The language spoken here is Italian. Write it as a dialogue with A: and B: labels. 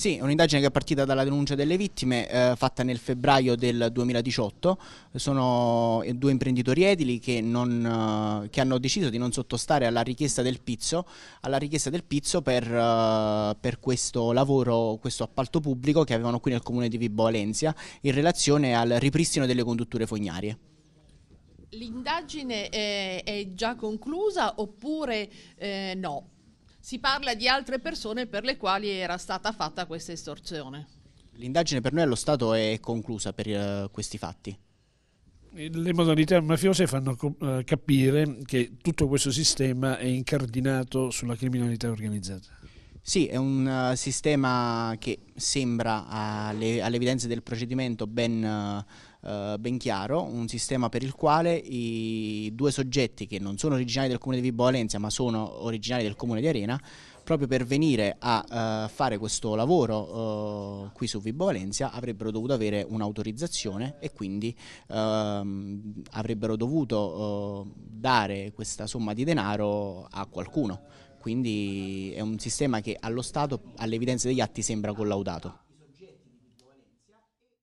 A: Sì, è un'indagine che è partita dalla denuncia delle vittime eh, fatta nel febbraio del 2018. Sono eh, due imprenditori edili che, non, eh, che, hanno deciso di non sottostare alla richiesta del Pizzo, richiesta del pizzo per, eh, per, questo lavoro, questo appalto pubblico che avevano qui nel comune di Vibo Valencia in relazione al ripristino delle condutture fognarie.
B: L'indagine è, è già conclusa oppure eh, no? si parla di altre persone per le quali era stata fatta questa estorsione.
A: L'indagine per noi allo Stato è conclusa per uh, questi fatti.
C: Le modalità mafiose fanno eh, capire che tutto questo sistema è incardinato sulla criminalità organizzata.
A: Sì, è un uh,
C: sistema
A: che sembra alle, alle, evidenze del procedimento ben... Uh, ben chiaro, un sistema per il quale i due soggetti che non sono originali del comune di Vibo Valencia ma sono originali del comune di Arena, proprio per venire a uh, fare questo lavoro uh, qui su Vibo Valencia avrebbero dovuto avere un'autorizzazione e quindi ehm, avrebbero dovuto dare questa somma di denaro a qualcuno quindi è un sistema che allo Stato all'evidenza degli atti sembra collaudato.